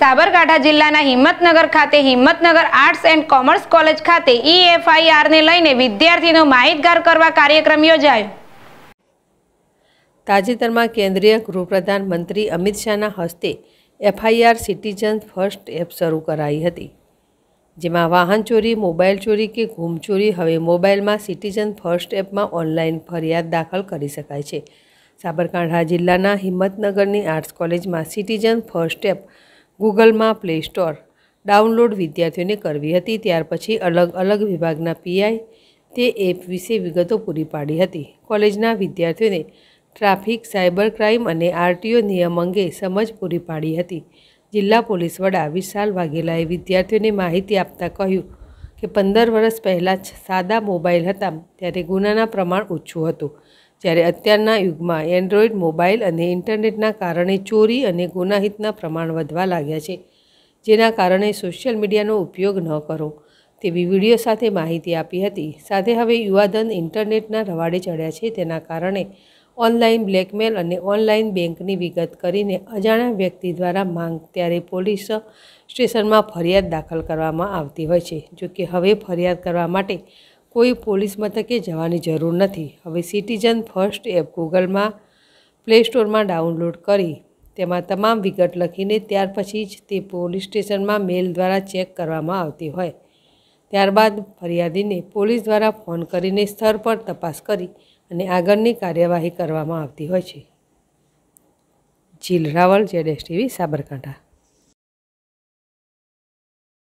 સાબરકાંઠા જિલ્લાના હિંમતનગર ખાતે Himmatnagar arts and commerce college ખાતે ઈએફઆઈઆરને લઈને વિદ્યાર્થીનો માહિતગાર કરવા કાર્યક્રમ યોજાયો તાજેતરમાં કેન્દ્રીય ગૃહપ્રધાન મંત્રી અમિત શાહના હસ્તે એફઆઈઆર સિટીઝન ફર્સ્ટ એપ શરૂ કરાઈ હતી જેમાં વાહન ચોરી મોબાઈલ ચોરી કે ગુમચોરી હવે મોબાઈલમાં સિટીઝન ફર્સ્ટ એપમાં ઓનલાઈન ફરિયાદ દાખલ કરી શકાય છે સાબરકાંઠા જિલ્લાના હિંમતનગરની આર્ટ્સ કોલેજમાં સિટીઝન ફર્સ્ટ એપ ગૂગલમાં પ્લે સ્ટોર ડાઉનલોડ વિદ્યાર્થીઓને કરવી હતી ત્યાર પછી અલગ અલગ વિભાગના પીઆઈ તે એપ વિશે વિગતો પૂરી પાડી હતી કોલેજના વિદ્યાર્થીઓને ટ્રાફિક સાયબર ક્રાઇમ અને આરટીઓ નિયમ અંગે સમજ પૂરી પાડી હતી જિલ્લા પોલીસ વડા વિશાલ વાઘેલાએ વિદ્યાર્થીઓને માહિતી આપતા કહ્યું કે પંદર વર્ષ પહેલાં સાદા મોબાઈલ હતા ત્યારે ગુનાના પ્રમાણ ઓછું હતું જ્યારે અત્યારના યુગમાં એન્ડ્રોઈડ મોબાઈલ અને ઇન્ટરનેટના કારણે ચોરી અને ગુનાહિતના પ્રમાણ વધવા લાગ્યા છે જેના કારણે સોશિયલ મીડિયાનો ઉપયોગ ન કરો તેવી વિડીયો સાથે માહિતી આપી હતી સાથે હવે યુવાધન ઇન્ટરનેટના રવાડે ચડ્યા છે તેના કારણે ઓનલાઈન બ્લેકમેલ અને ઓનલાઈન બેંકની વિગત કરીને અજાણ્યા વ્યક્તિ દ્વારા માંગ ત્યારે પોલીસ સ્ટેશનમાં ફરિયાદ દાખલ કરવામાં આવતી હોય છે જોકે હવે ફરિયાદ કરવા માટે કોઈ પોલીસ મથકે જવાની જરૂર નથી હવે સિટીઝન ફર્સ્ટ એપ ગૂગલમાં પ્લે સ્ટોરમાં ડાઉનલોડ કરી તેમાં તમામ વિગત લખીને ત્યાર પછી જ તે પોલીસ સ્ટેશનમાં મેલ દ્વારા ચેક કરવામાં આવતી હોય ત્યારબાદ ફરિયાદીને પોલીસ દ્વારા ફોન કરીને સ્થળ પર તપાસ કરી અને આગળની કાર્યવાહી કરવામાં આવતી હોય છે Jeel Raval Z S TV Sabarkantha